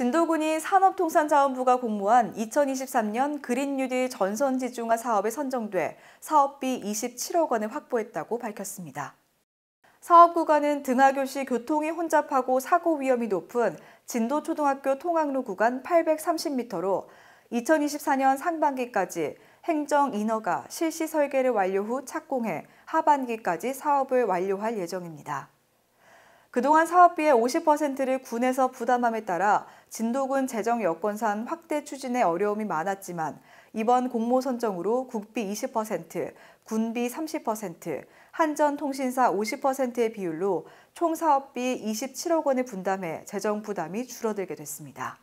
진도군이 산업통상자원부가 공모한 2023년 그린 뉴딜 전선 지중화 사업에 선정돼 사업비 27억 원을 확보했다고 밝혔습니다. 사업 구간은 등하교시 교통이 혼잡하고 사고 위험이 높은 진도초등학교 통학로 구간 830m로 2024년 상반기까지 행정 인허가 실시 설계를 완료 후 착공해 하반기까지 사업을 완료할 예정입니다. 그동안 사업비의 50%를 군에서 부담함에 따라 진도군 재정 여건상 확대 추진에 어려움이 많았지만 이번 공모 선정으로 국비 20%, 군비 30%, 한전통신사 50%의 비율로 총 사업비 27억 원을 분담해 재정 부담이 줄어들게 됐습니다.